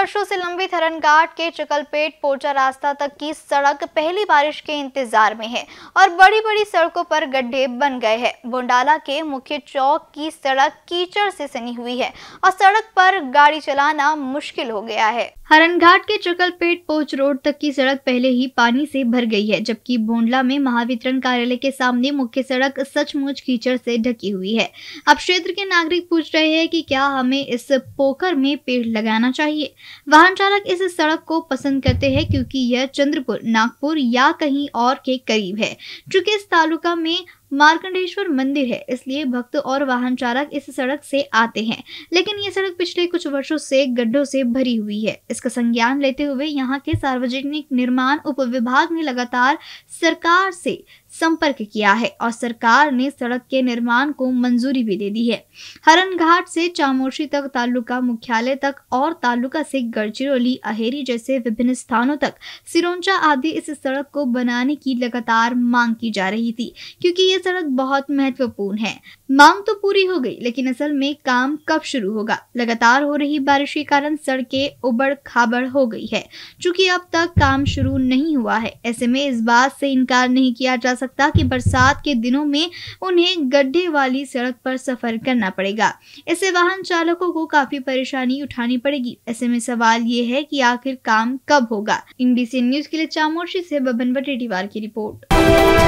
वर्षों से लंबित घाट के चकलपेट पोचा रास्ता तक की सड़क पहली बारिश के इंतजार में है और बड़ी बड़ी सड़कों पर गड्ढे बन गए हैं बोंडाला के मुख्य चौक की सड़क कीचड़ से सनी हुई है और सड़क पर गाड़ी चलाना मुश्किल हो गया है हरनघाट के चकलपेट पोच रोड तक की सड़क पहले ही पानी से भर गई है जबकि बोंडला में महावितरण कार्यालय के सामने मुख्य सड़क सचमुच कीचड़ से ढकी हुई है अब क्षेत्र के नागरिक पूछ रहे हैं कि क्या हमें इस पोखर में पेड़ लगाना चाहिए वाहन चालक इस सड़क को पसंद करते हैं क्योंकि यह चंद्रपुर नागपुर या कहीं और के करीब है चूंकि इस तालुका में मार्कंडेश्वर मंदिर है इसलिए भक्त और वाहन चालक इस सड़क से आते हैं लेकिन ये सड़क पिछले कुछ वर्षों से गड्ढों से भरी हुई है इसका संज्ञान लेते हुए यहाँ के सार्वजनिक निर्माण उप विभाग ने लगातार सरकार से संपर्क किया है और सरकार ने सड़क के निर्माण को मंजूरी भी दे दी है हरन घाट से चामोशी तक तालुका मुख्यालय तक और तालुका से गढ़चिरौली अहेरी जैसे विभिन्न स्थानों तक सिरोंचा आदि इस सड़क को बनाने की लगातार मांग की जा रही थी क्योंकि ये सड़क बहुत महत्वपूर्ण है मांग तो पूरी हो गई लेकिन असल में काम कब शुरू होगा लगातार हो रही बारिश के कारण सड़कें उबड़ खाबड़ हो गई है चूंकि अब तक काम शुरू नहीं हुआ है ऐसे में इस बात से इनकार नहीं किया जा सकता कि बरसात के दिनों में उन्हें गड्ढे वाली सड़क पर सफर करना पड़ेगा इससे वाहन चालकों को काफी परेशानी उठानी पड़ेगी ऐसे में सवाल ये है कि आखिर काम कब होगा इन न्यूज के लिए चामोशी से बबन बटेटीवार की रिपोर्ट